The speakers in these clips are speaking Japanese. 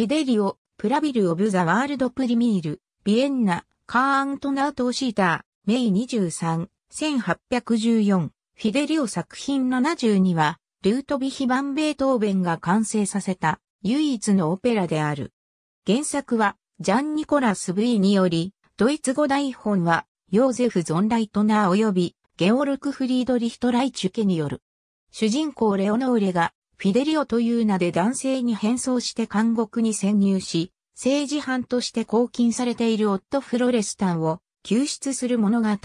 フィデリオ、プラビル・オブ・ザ・ワールド・プリミール、ビエンナ、カーントナート・シーター、メイ23、1814、フィデリオ作品72は、ルートビヒン・ベートーベンが完成させた唯一のオペラである。原作はジャン・ニコラス・ブイにより、ドイツ語台本はヨーゼフ・ゾンライトナー及びゲオルク・フリードリヒトライチュケによる。主人公レオノーレがフィデリオという名で男性に変装して監獄に潜入し、政治犯として拘禁されている夫フロレスタンを救出する物語。ベ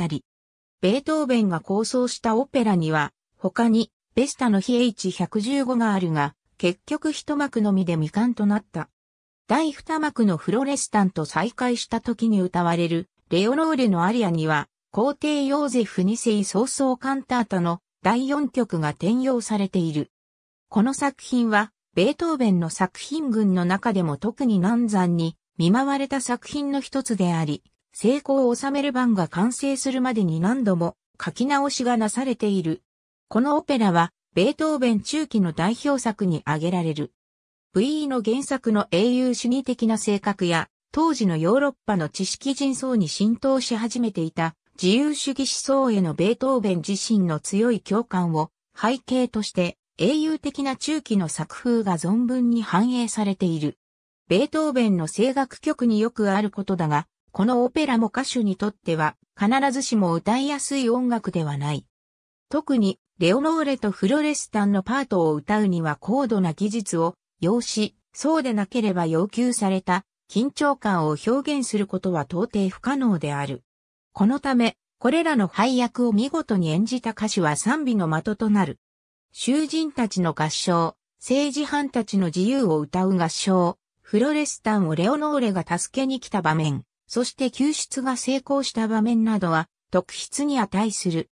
ートーベンが構想したオペラには、他に、ベスタの非 H115 があるが、結局一幕のみで未完となった。第二幕のフロレスタンと再会した時に歌われる、レオローレのアリアには、皇帝ヨーゼフ二世早々カンタータの第四曲が転用されている。この作品は、ベートーベンの作品群の中でも特に難産に見舞われた作品の一つであり、成功を収める版が完成するまでに何度も書き直しがなされている。このオペラは、ベートーベン中期の代表作に挙げられる。VE の原作の英雄主義的な性格や、当時のヨーロッパの知識人層に浸透し始めていた自由主義思想へのベートーベン自身の強い共感を背景として英雄的な中期の作風が存分に反映されている。ベートーベンの声楽曲によくあることだが、このオペラも歌手にとっては必ずしも歌いやすい音楽ではない。特にレオノーレとフロレスタンのパートを歌うには高度な技術を要し、そうでなければ要求された緊張感を表現することは到底不可能である。このため、これらの配役を見事に演じた歌手は賛美の的となる。囚人たちの合唱、政治犯たちの自由を歌う合唱、フロレスタンをレオノーレが助けに来た場面、そして救出が成功した場面などは特筆に値する。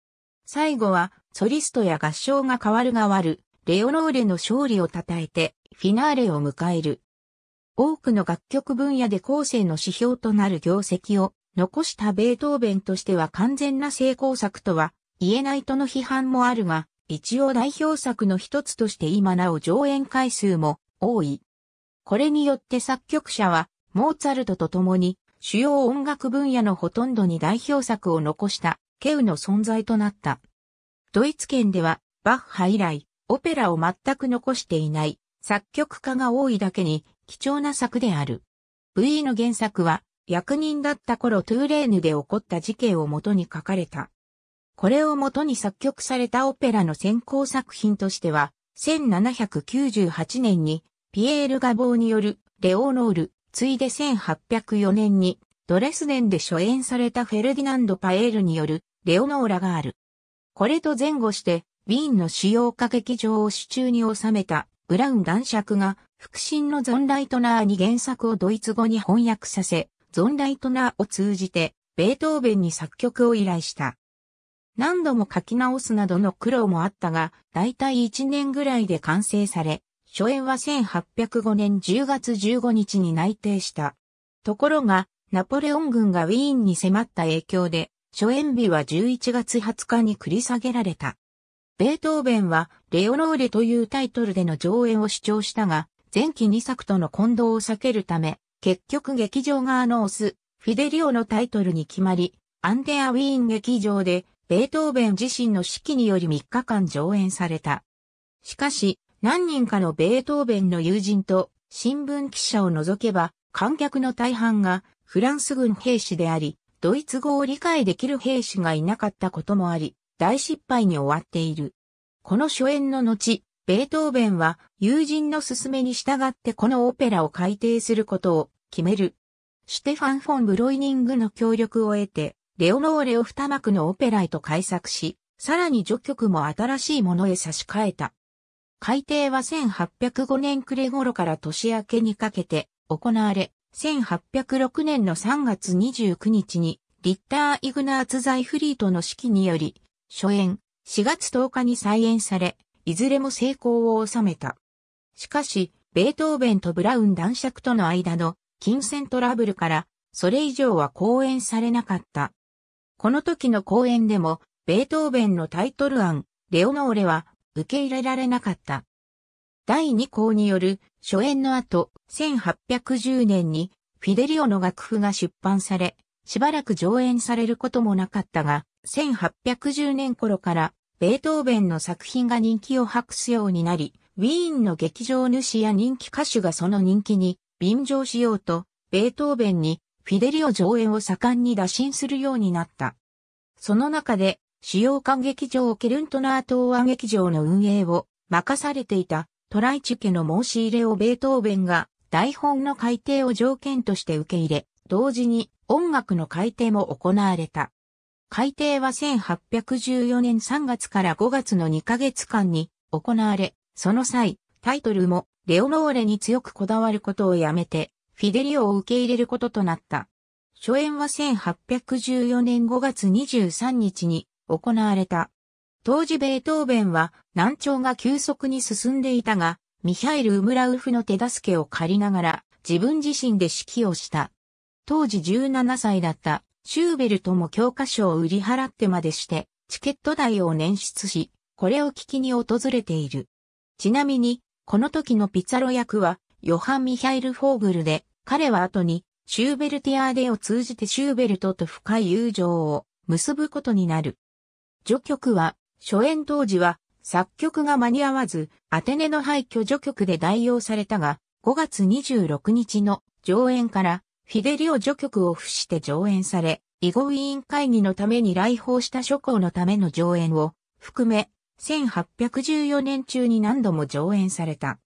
最後は、ソリストや合唱が変わる変わる、レオノーレの勝利を称えて、フィナーレを迎える。多くの楽曲分野で後世の指標となる業績を残したベートーベンとしては完全な成功作とは言えないとの批判もあるが、一応代表作の一つとして今なお上演回数も多い。これによって作曲者は、モーツァルトと共に、主要音楽分野のほとんどに代表作を残した、ケウの存在となった。ドイツ圏では、バッハ以来、オペラを全く残していない、作曲家が多いだけに、貴重な作である。V の原作は、役人だった頃トゥーレーヌで起こった事件をもとに書かれた。これをもとに作曲されたオペラの先行作品としては、1798年にピエール・ガボーによるレオーノール、ついで1804年にドレスデンで初演されたフェルディナンド・パエールによるレオノーラがある。これと前後して、ウィーンの主要歌劇場を手中に収めたブラウン男爵が、腹心のゾンライトナーに原作をドイツ語に翻訳させ、ゾンライトナーを通じて、ベートーベンに作曲を依頼した。何度も書き直すなどの苦労もあったが、だいたい1年ぐらいで完成され、初演は1805年10月15日に内定した。ところが、ナポレオン軍がウィーンに迫った影響で、初演日は11月20日に繰り下げられた。ベートーベンは、レオノーレというタイトルでの上演を主張したが、前期2作との混同を避けるため、結局劇場側のオス、フィデリオのタイトルに決まり、アンデアウィーン劇場でベートーベン自身の指揮により3日間上演された。しかし、何人かのベートーベンの友人と新聞記者を除けば、観客の大半がフランス軍兵士であり、ドイツ語を理解できる兵士がいなかったこともあり、大失敗に終わっている。この初演の後、ベートーベンは友人の勧めに従ってこのオペラを改訂することを決める。シュテファン・フォン・ブロイニングの協力を得て、レオノーレを二幕のオペラへと改作し、さらに序曲も新しいものへ差し替えた。改定は1805年暮れ頃から年明けにかけて行われ、1806年の3月29日に、リッター・イグナーツ・ザイフリートの指揮により、初演、4月10日に再演され、いずれも成功を収めた。しかし、ベートーベンとブラウン男爵との間の金銭トラブルから、それ以上は公演されなかった。この時の公演でも、ベートーベンのタイトル案、レオノーレは受け入れられなかった。第2項による初演の後、1810年にフィデリオの楽譜が出版され、しばらく上演されることもなかったが、1810年頃からベートーベンの作品が人気を博すようになり、ウィーンの劇場主や人気歌手がその人気に便乗しようと、ベートーベンにフィデリオ上演を盛んに打診するようになった。その中で、主要観劇場ケルントナー東亜劇場の運営を任されていたトライチ家の申し入れをベートーベンが台本の改訂を条件として受け入れ、同時に音楽の改訂も行われた。改訂は1814年3月から5月の2ヶ月間に行われ、その際、タイトルもレオノーレに強くこだわることをやめて、フィデリオを受け入れることとなった。初演は1814年5月23日に行われた。当時ベートーベンは難聴が急速に進んでいたが、ミハイル・ウムラウフの手助けを借りながら自分自身で指揮をした。当時17歳だったシューベルトも教科書を売り払ってまでしてチケット代を捻出し、これを聞きに訪れている。ちなみに、この時のピツァロ役はヨハン・ミハイル・フォーグルで、彼は後に、シューベルティアーデを通じてシューベルトと深い友情を結ぶことになる。序曲は、初演当時は、作曲が間に合わず、アテネの廃墟序曲で代用されたが、5月26日の上演から、フィデリオ序曲を付して上演され、囲碁委員会議のために来訪した諸侯のための上演を含め、1814年中に何度も上演された。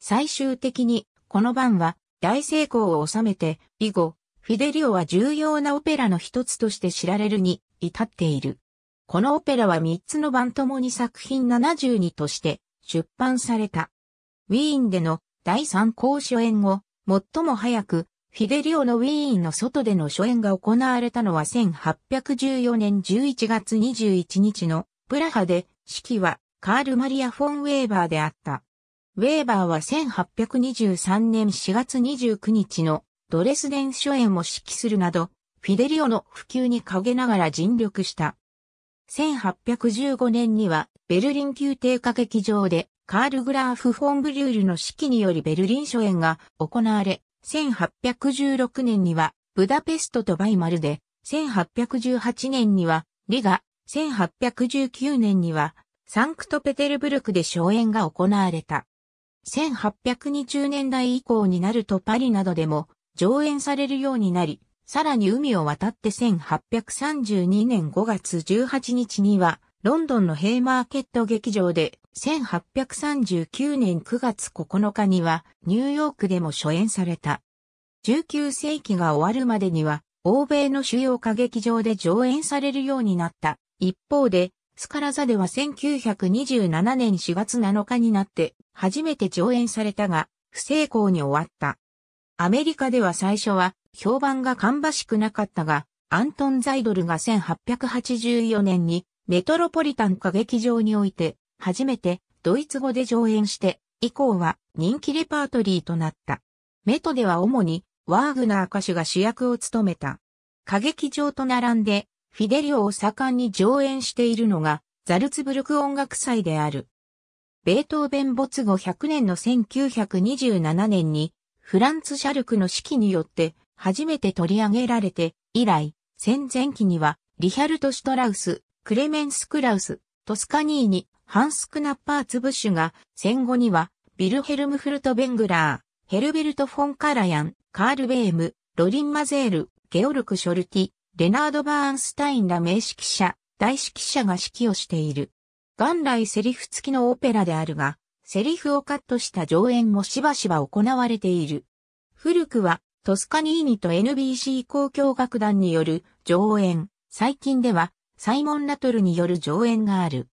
最終的に、この晩は、大成功を収めて、以後、フィデリオは重要なオペラの一つとして知られるに至っている。このオペラは3つの版ともに作品72として出版された。ウィーンでの第3項初演後、最も早くフィデリオのウィーンの外での初演が行われたのは1814年11月21日のプラハで、式はカール・マリア・フォン・ウェーバーであった。ウェーバーは1823年4月29日のドレスデン初演を指揮するなど、フィデリオの普及に陰ながら尽力した。1815年にはベルリン宮廷歌劇場でカール・グラーフ・フォン・ブリュールの指揮によりベルリン初演が行われ、1816年にはブダペストとバイマルで、1818年にはリガ、1819年にはサンクトペテルブルクで初演が行われた。1820年代以降になるとパリなどでも上演されるようになり、さらに海を渡って1832年5月18日には、ロンドンのヘイマーケット劇場で、1839年9月9日には、ニューヨークでも初演された。19世紀が終わるまでには、欧米の主要歌劇場で上演されるようになった。一方で、スカラ座では1927年4月7日になって初めて上演されたが不成功に終わった。アメリカでは最初は評判が芳しくなかったが、アントン・ザイドルが1884年にメトロポリタン歌劇場において初めてドイツ語で上演して以降は人気レパートリーとなった。メトでは主にワーグナー歌手が主役を務めた。歌劇場と並んでフィデリオを盛んに上演しているのが、ザルツブルク音楽祭である。ベートーベン没後100年の1927年に、フランツ・シャルクの指揮によって初めて取り上げられて、以来、戦前期には、リヒャルト・シュトラウス、クレメンス・クラウス、トスカニーニ、ハンス・クナッパーツ・ブッシュが、戦後には、ビルヘルム・フルト・ベングラー、ヘルベルト・フォン・カラヤン、カール・ベーム、ロリン・マゼール、ゲオルク・ショルティ、レナード・バーンスタインら名指揮者、大指揮者が指揮をしている。元来セリフ付きのオペラであるが、セリフをカットした上演もしばしば行われている。古くは、トスカニーニと NBC 交響楽団による上演、最近では、サイモン・ラトルによる上演がある。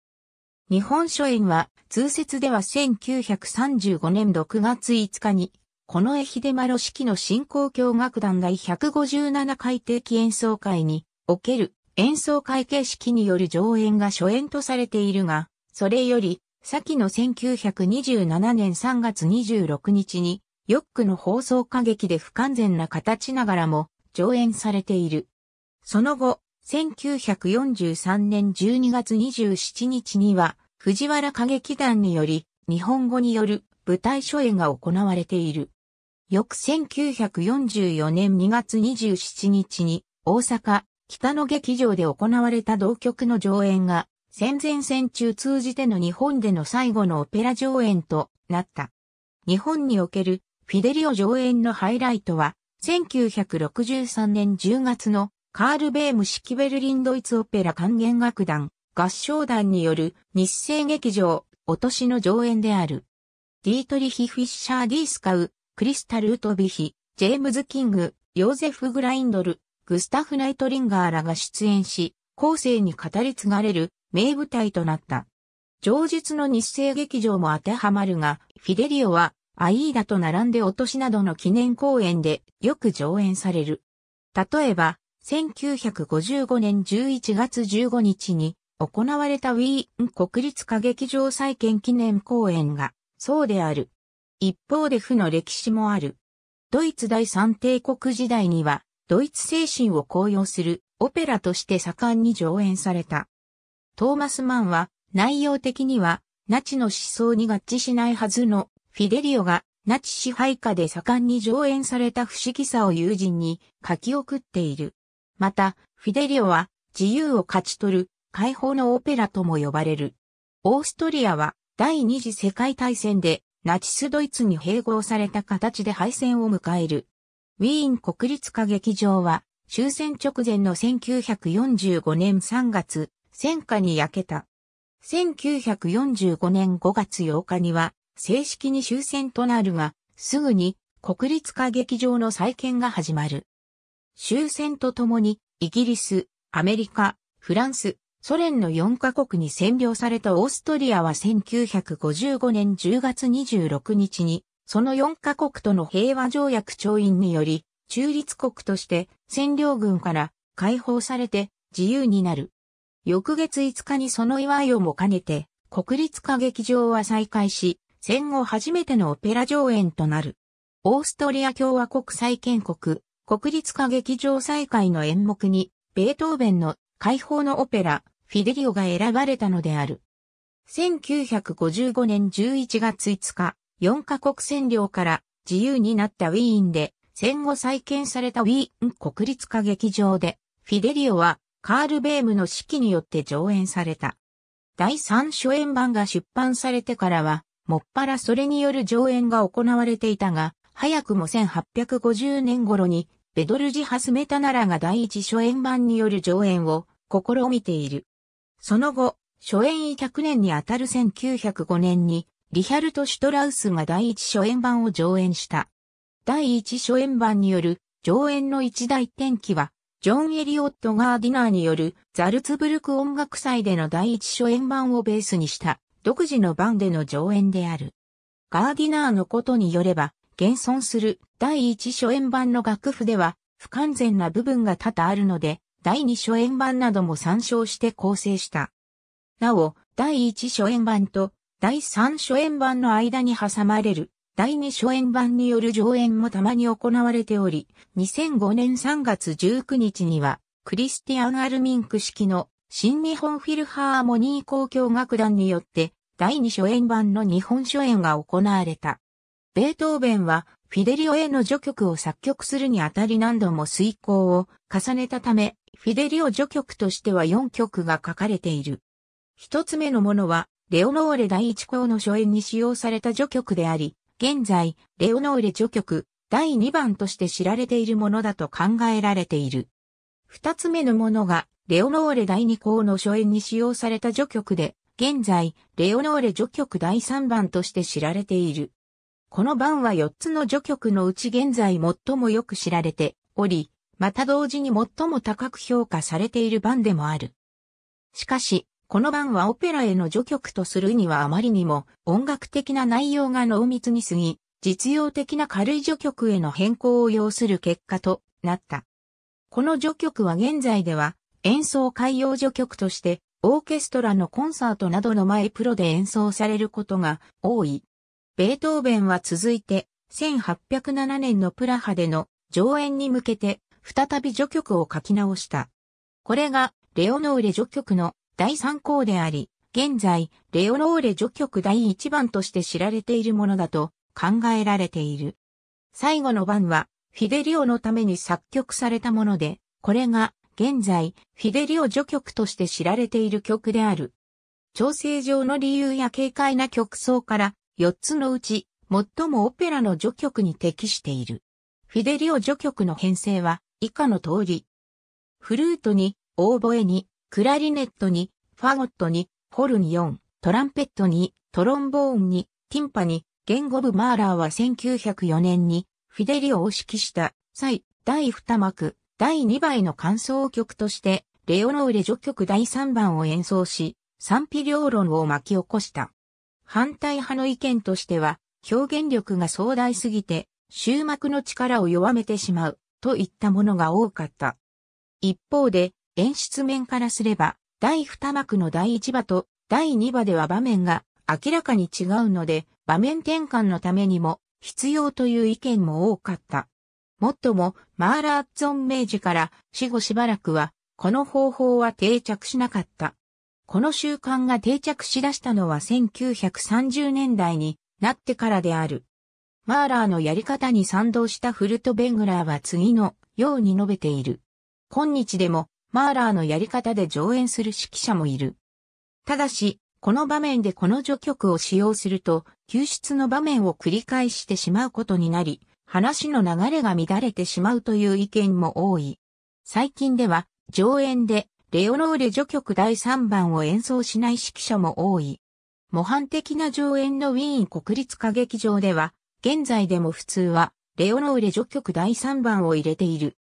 日本初演は、通説では1935年6月5日に、この江秀丸式の振興教楽団第157回定期演奏会における演奏会形式による上演が初演とされているが、それより、先の1927年3月26日に、ヨックの放送歌劇で不完全な形ながらも上演されている。その後、1943年12月27日には、藤原歌劇団により、日本語による舞台初演が行われている。翌1944年2月27日に大阪北野劇場で行われた同曲の上演が戦前戦中通じての日本での最後のオペラ上演となった。日本におけるフィデリオ上演のハイライトは1963年10月のカール・ベーム式ベルリンドイツオペラ管弦楽団合唱団による日生劇場落としの上演である。ディートリヒ・フィッシャー・ディースカウクリスタ・ルウトビヒ、ジェームズ・キング、ヨーゼフ・グラインドル、グスタフ・ナイトリンガーらが出演し、後世に語り継がれる名舞台となった。上述の日生劇場も当てはまるが、フィデリオはアイーダと並んで落としなどの記念公演でよく上演される。例えば、1955年11月15日に行われたウィーン国立歌劇場再建記念公演がそうである。一方で負の歴史もある。ドイツ第三帝国時代には、ドイツ精神を高揚するオペラとして盛んに上演された。トーマス・マンは、内容的には、ナチの思想に合致しないはずのフィデリオがナチ支配下で盛んに上演された不思議さを友人に書き送っている。また、フィデリオは自由を勝ち取る解放のオペラとも呼ばれる。オーストリアは第二次世界大戦でナチスドイツに併合された形で敗戦を迎える。ウィーン国立歌劇場は終戦直前の1945年3月、戦火に焼けた。1945年5月8日には正式に終戦となるが、すぐに国立歌劇場の再建が始まる。終戦とともにイギリス、アメリカ、フランス、ソ連の4カ国に占領されたオーストリアは1955年10月26日に、その4カ国との平和条約調印により、中立国として占領軍から解放されて自由になる。翌月5日にその祝いをも兼ねて、国立歌劇場は再開し、戦後初めてのオペラ上演となる。オーストリア共和国再建国、国立歌劇場再開の演目に、ベートーベンの解放のオペラ、フィデリオが選ばれたのである。1955年11月5日、4カ国占領から自由になったウィーンで、戦後再建されたウィーン国立歌劇場で、フィデリオはカール・ベームの指揮によって上演された。第3初演版が出版されてからは、もっぱらそれによる上演が行われていたが、早くも1850年頃に、ベドルジハスメタナラが第一初演版による上演を試みている。その後、初演100年にあたる1905年に、リヒャルト・シュトラウスが第一初演版を上演した。第一初演版による上演の一大転機は、ジョン・エリオット・ガーディナーによるザルツブルク音楽祭での第一初演版をベースにした独自の版での上演である。ガーディナーのことによれば、現存する第一初演版の楽譜では不完全な部分が多々あるので、第二初演版なども参照して構成した。なお、第一初演版と第三初演版の間に挟まれる第二初演版による上演もたまに行われており、2005年3月19日には、クリスティアン・アルミンク式の新日本フィルハーモニー交響楽団によって、第二初演版の日本初演が行われた。ベートーベンはフィデリオへの序曲を作曲するにあたり何度も遂行を重ねたため、フィデリオ序曲としては4曲が書かれている。一つ目のものは、レオノーレ第一項の初演に使用された序曲であり、現在、レオノーレ序曲第2番として知られているものだと考えられている。二つ目のものが、レオノーレ第2項の初演に使用された序曲で、現在、レオノーレ序曲第3番として知られている。この版は4つの序曲のうち現在最もよく知られており、また同時に最も高く評価されている版でもある。しかし、この版はオペラへの序曲とするにはあまりにも音楽的な内容が濃密に過ぎ、実用的な軽い序曲への変更を要する結果となった。この序曲は現在では演奏海用序曲としてオーケストラのコンサートなどの前プロで演奏されることが多い。ベートーベンは続いて、1807年のプラハでの上演に向けて、再び序曲を書き直した。これが、レオノーレ序曲の第3項であり、現在、レオノーレ序曲第1番として知られているものだと考えられている。最後の番は、フィデリオのために作曲されたもので、これが、現在、フィデリオ序曲として知られている曲である。調整上の理由や軽快な曲奏から、4つのうち、最もオペラの序曲に適している。フィデリオ序曲の編成は、以下の通り。フルートに、オーボエに、クラリネットに、ファゴットに、ホルン4、トランペットに、トロンボーンに、ティンパに、言語部マーラーは1904年に、フィデリオを指揮した、際、第二幕、第二倍の感想曲として、レオノーレ序曲第三番を演奏し、賛否両論を巻き起こした。反対派の意見としては、表現力が壮大すぎて、終幕の力を弱めてしまう、といったものが多かった。一方で、演出面からすれば、第二幕の第一話と第二話では場面が明らかに違うので、場面転換のためにも必要という意見も多かった。もっとも、マーラー・ゾン・ン明治から死後しばらくは、この方法は定着しなかった。この習慣が定着しだしたのは1930年代になってからである。マーラーのやり方に賛同したフルト・ベングラーは次のように述べている。今日でもマーラーのやり方で上演する指揮者もいる。ただし、この場面でこの序曲を使用すると、救出の場面を繰り返してしまうことになり、話の流れが乱れてしまうという意見も多い。最近では、上演でレオノーレ序曲第3番を演奏しない指揮者も多い。模範的な上演のウィーン国立歌劇場では、現在でも普通は、レオノーレ序曲第3番を入れている。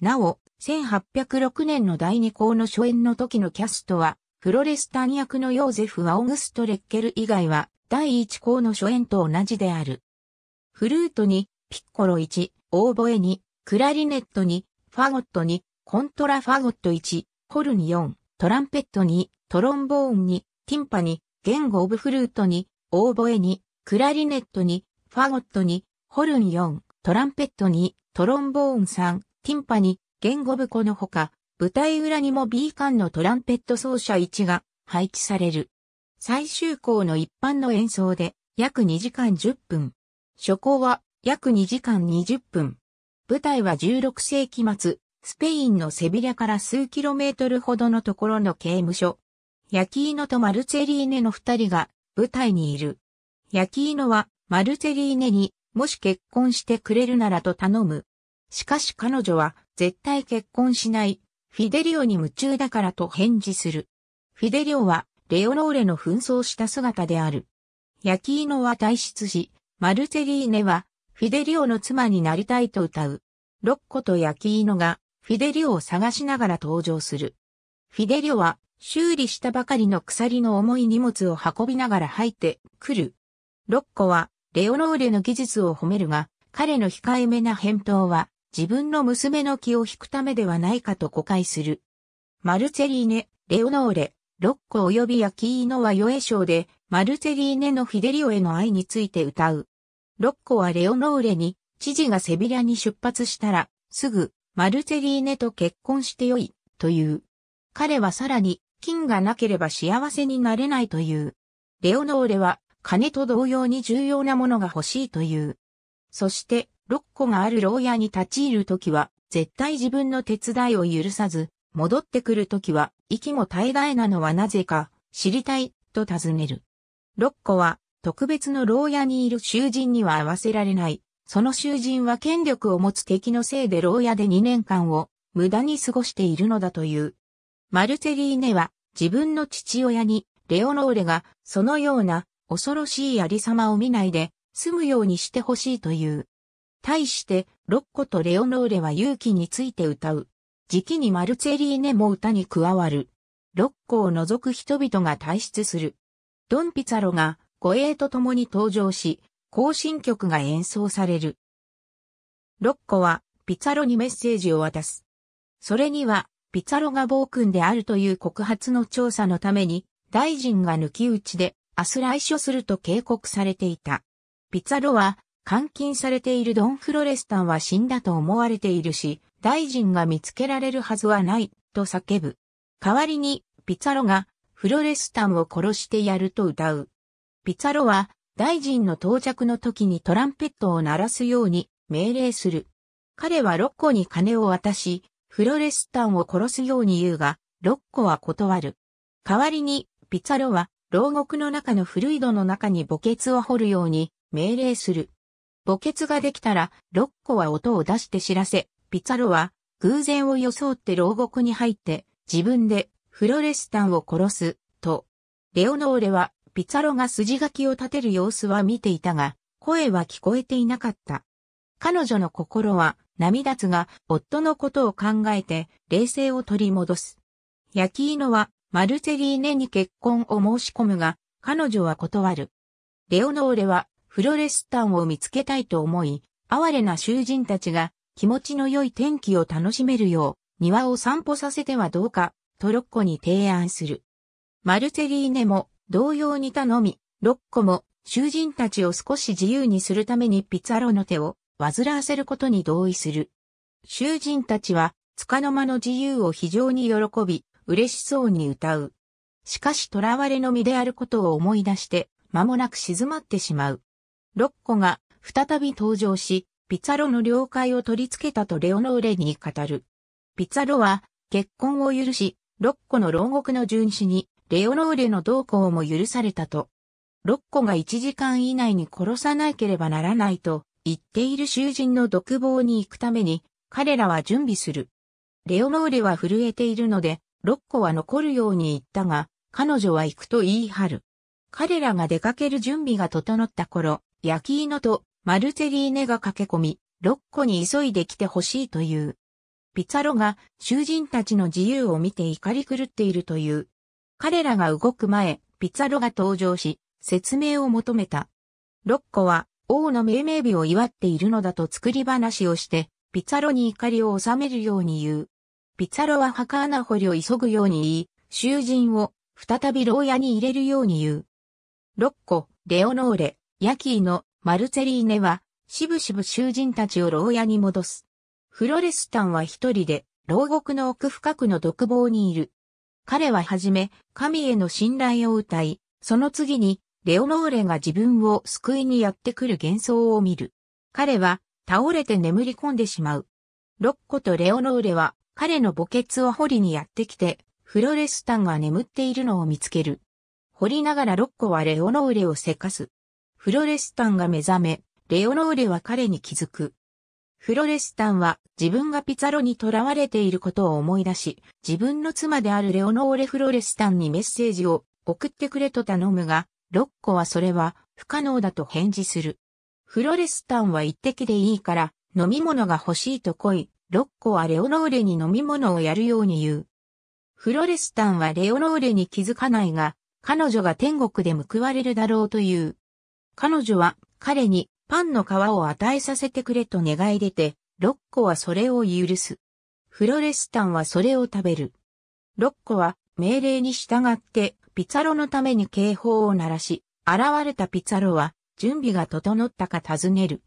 なお、1806年の第2項の初演の時のキャストは、フロレスタン役のヨーゼフ・アオグスト・レッケル以外は、第1項の初演と同じである。フルートに、ピッコロ1、オーボエに、クラリネットに、ファゴットに、コントラファゴット1、ホルン4、トランペット2、トロンボーン2、ティンパ2、言語オブフルート2、オーボエ2、クラリネット2、ファゴット2、ホルン4、トランペット2、トロンボーン3、ティンパ2、言語部このほか、舞台裏にも B 館のトランペット奏者1が配置される。最終項の一般の演奏で約2時間10分。初項は約2時間20分。舞台は16世紀末、スペインのセビリャから数キロメートルほどのところの刑務所。ヤキーノとマルツェリーネの二人が舞台にいる。ヤキーノはマルツェリーネにもし結婚してくれるならと頼む。しかし彼女は絶対結婚しない。フィデリオに夢中だからと返事する。フィデリオはレオローレの紛争した姿である。ヤキーノは退出し、マルツェリーネはフィデリオの妻になりたいと歌う。ロッコとヤキーノがフィデリオを探しながら登場する。フィデリオは修理したばかりの鎖の重い荷物を運びながら入ってくる。ロッコはレオノーレの技術を褒めるが、彼の控えめな返答は自分の娘の気を引くためではないかと誤解する。マルツェリーネ、レオノーレ、ロッコ及びヤキーノはショ賞で、マルツェリーネのフィデリオへの愛について歌う。ロッコはレオノーレに、知事がセビラに出発したら、すぐマルセェリーネと結婚してよい、という。彼はさらに、金がなければ幸せになれないという。レオノーレは、金と同様に重要なものが欲しいという。そして、六個がある牢屋に立ち入るときは、絶対自分の手伝いを許さず、戻ってくるときは、息も絶え絶えなのはなぜか、知りたい、と尋ねる。六個は、特別の牢屋にいる囚人には合わせられない、その囚人は権力を持つ敵のせいで牢屋で2年間を無駄に過ごしているのだという。マルセェリーネは自分の父親にレオノーレがそのような恐ろしいありさまを見ないで済むようにしてほしいという。対してロッコとレオノーレは勇気について歌う。時期にマルセェリーネも歌に加わる。ロッコを除く人々が退出する。ドンピツァロが護衛と共に登場し、行進曲が演奏される。ロッコはピツァロにメッセージを渡す。それにはピツァロが暴君であるという告発の調査のために大臣が抜き打ちで明日来所すると警告されていた。ピツァロは監禁されているドン・フロレスタンは死んだと思われているし、大臣が見つけられるはずはない、と叫ぶ。代わりに、ピツァロが、フロレスタンを殺してやると歌う。ピツァロは、大臣の到着の時にトランペットを鳴らすように命令する。彼はロッコに金を渡し、フロレスタンを殺すように言うが、ロッコは断る。代わりに、ピツァロは、牢獄の中の古井戸の中に墓穴を掘るように命令する。墓穴ができたら、ロッコは音を出して知らせ、ピツァロは、偶然を装って牢獄に入って、自分で、フロレスタンを殺す、と。レオノーレは、ピザロが筋書きを立てる様子は見ていたが、声は聞こえていなかった。彼女の心は涙つが夫のことを考えて冷静を取り戻す。焼き芋はマルセリーネに結婚を申し込むが、彼女は断る。レオノーレはフロレスタンを見つけたいと思い、哀れな囚人たちが気持ちの良い天気を楽しめるよう、庭を散歩させてはどうか、トロッコに提案する。マルセリーネも同様に頼み、六個も囚人たちを少し自由にするためにピツァロの手を煩わせることに同意する。囚人たちは、束の間の自由を非常に喜び、嬉しそうに歌う。しかし囚われの身であることを思い出して、間もなく静まってしまう。ロッコが再び登場し、ピツァロの了解を取り付けたとレオノーレに語る。ピツァロは結婚を許し、ロッコの牢獄の巡視にレオノーレの同行も許されたと。ッ個が1時間以内に殺さなければならないと言っている囚人の独房に行くために彼らは準備する。レオノーレは震えているので、ッ個は残るように言ったが、彼女は行くと言い張る。彼らが出かける準備が整った頃、焼き犬とマルセリーネが駆け込み、ッ個に急いで来てほしいという。ピツァロが囚人たちの自由を見て怒り狂っているという彼らが動く前、ピツァロが登場し、説明を求めた。ロッコは、王の命名日を祝っているのだと作り話をして、ピツァロに怒りを収めるように言う。ピツァロは墓穴掘りを急ぐように言い、囚人を再び牢屋に入れるように言う。ロッコ、レオノーレ、ヤキーノ、マルツェリーネは、しぶしぶ囚人たちを牢屋に戻す。フロレスタンは一人で、牢獄の奥深くの独房にいる。彼ははじめ、神への信頼を歌い、その次に、レオノーレが自分を救いにやってくる幻想を見る。彼は、倒れて眠り込んでしまう。ロッコとレオノーレは、彼の墓穴を掘りにやってきて、フロレスタンが眠っているのを見つける。掘りながらロッコはレオノーレをせかす。フロレスタンが目覚め、レオノーレは彼に気づく。フロレスタンは自分がピザロに囚われていることを思い出し、自分の妻であるレオノーレ・フロレスタンにメッセージを送ってくれと頼むが、ロッコはそれは不可能だと返事する。フロレスタンは一滴でいいから飲み物が欲しいと来い、ロッコはレオノーレに飲み物をやるように言う。フロレスタンはレオノーレに気づかないが、彼女が天国で報われるだろうという。彼女は彼にパンの皮を与えさせてくれと願い出て、ロッコはそれを許す。フロレスタンはそれを食べる。ロッコは命令に従ってピザロのために警報を鳴らし、現れたピザロは準備が整ったか尋ねる。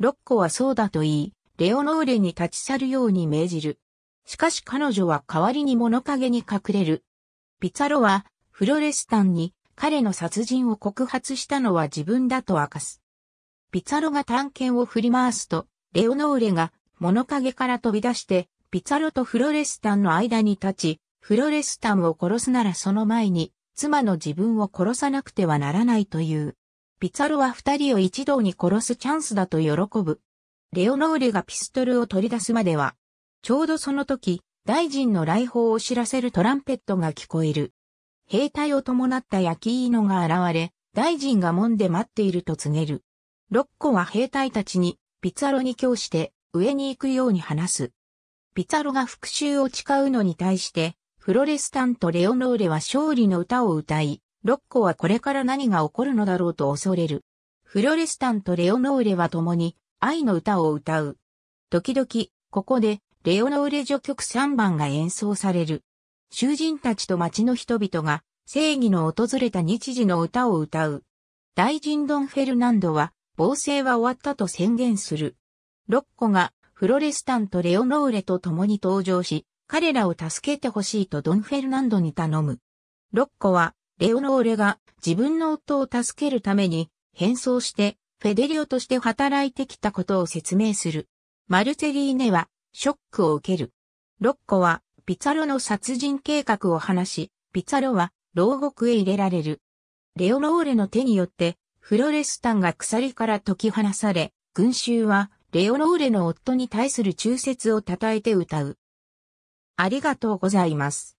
ロッコはそうだと言い、レオノーレに立ち去るように命じる。しかし彼女は代わりに物陰に隠れる。ピザロはフロレスタンに彼の殺人を告発したのは自分だと明かす。ピツァロが探検を振り回すと、レオノーレが物陰から飛び出して、ピツァロとフロレスタンの間に立ち、フロレスタンを殺すならその前に、妻の自分を殺さなくてはならないという。ピツァロは二人を一同に殺すチャンスだと喜ぶ。レオノーレがピストルを取り出すまでは、ちょうどその時、大臣の来訪を知らせるトランペットが聞こえる。兵隊を伴った焼き犬が現れ、大臣が門で待っていると告げる。ロッコは兵隊たちに、ピツァロに供して、上に行くように話す。ピツァロが復讐を誓うのに対して、フロレスタント・レオノーレは勝利の歌を歌い、ロッコはこれから何が起こるのだろうと恐れる。フロレスタント・レオノーレは共に愛の歌を歌う。時々、ここでレオノーレ序曲3番が演奏される。囚人たちと町の人々が正義の訪れた日時の歌を歌う。大人ドン・フェルナンドは合成は終わったと宣言する。ロッコがフロレスタンとレオノーレと共に登場し、彼らを助けてほしいとドン・フェルナンドに頼む。ロッコは、レオノーレが自分の夫を助けるために変装してフェデリオとして働いてきたことを説明する。マルセリーネはショックを受ける。ロッコはピツァロの殺人計画を話し、ピツァロは牢獄へ入れられる。レオノーレの手によってフロレスタンが鎖から解き放され、群衆はレオローレの夫に対する忠説を称えて歌う。ありがとうございます。